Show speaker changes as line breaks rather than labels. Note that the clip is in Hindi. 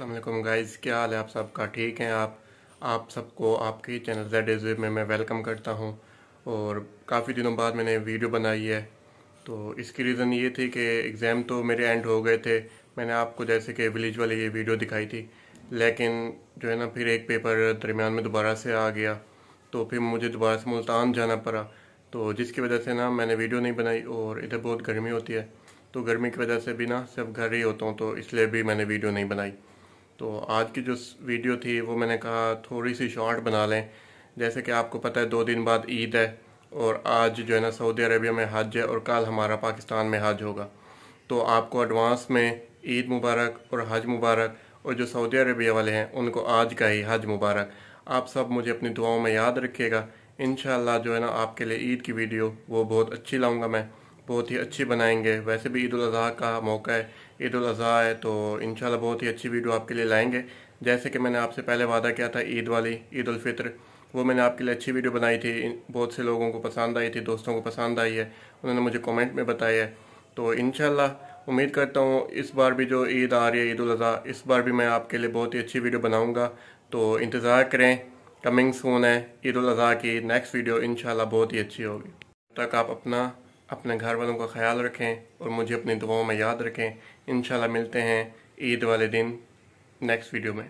असलम गाइज़ क्या हाल है आप सबका ठीक हैं आप आप सबको आपके चैनल जेड एज में मैं वेलकम करता हूं और काफ़ी दिनों बाद मैंने वीडियो बनाई है तो इसकी रीज़न ये थी कि एग्ज़ाम तो मेरे एंड हो गए थे मैंने आपको जैसे कि विलेज वाली ये वीडियो दिखाई थी लेकिन जो है ना फिर एक पेपर दरमियान में दोबारा से आ गया तो फिर मुझे दोबारा से मुल्तान जाना पड़ा तो जिसकी वजह से ना मैंने वीडियो नहीं बनाई और इधर बहुत गर्मी होती है तो गर्मी की वजह से भी ना सिर्फ घर ही होता हूँ तो इसलिए भी मैंने वीडियो नहीं बनाई तो आज की जो वीडियो थी वो मैंने कहा थोड़ी सी शॉर्ट बना लें जैसे कि आपको पता है दो दिन बाद ईद है और आज जो है ना सऊदी अरेबिया में हज है और कल हमारा पाकिस्तान में हज होगा तो आपको एडवांस में ईद मुबारक और हज मुबारक और जो सऊदी अरेबिया वाले हैं उनको आज का ही हज मुबारक आप सब मुझे अपनी दुआओं में याद रखिएगा इन जो है ना आपके लिए ईद की वीडियो वो बहुत अच्छी लाऊँगा मैं बहुत ही अच्छी बनाएंगे वैसे भी ईद अज़हा का मौका है ईद अज़हा है तो इन बहुत ही अच्छी वीडियो आपके लिए लाएंगे जैसे कि मैंने आपसे पहले वादा किया था ईद वाली ईद उलफ़ितर वो मैंने आपके लिए अच्छी वीडियो बनाई थी बहुत से लोगों को पसंद आई थी दोस्तों को पसंद आई है उन्होंने मुझे कमेंट में बताया है तो इन उम्मीद करता हूँ इस बार भी जो ईद आ रही है ईद अज़हा इस बार भी मैं आपके लिए बहुत ही अच्छी वीडियो बनाऊँगा तो इंतज़ार करें कमिंग सून है ईद अज़हा की नेक्स्ट वीडियो इन बहुत ही अच्छी होगी तक आप अपना अपने घर वालों का ख्याल रखें और मुझे अपनी दुआओं में याद रखें इन मिलते हैं ईद वाले दिन नेक्स्ट वीडियो में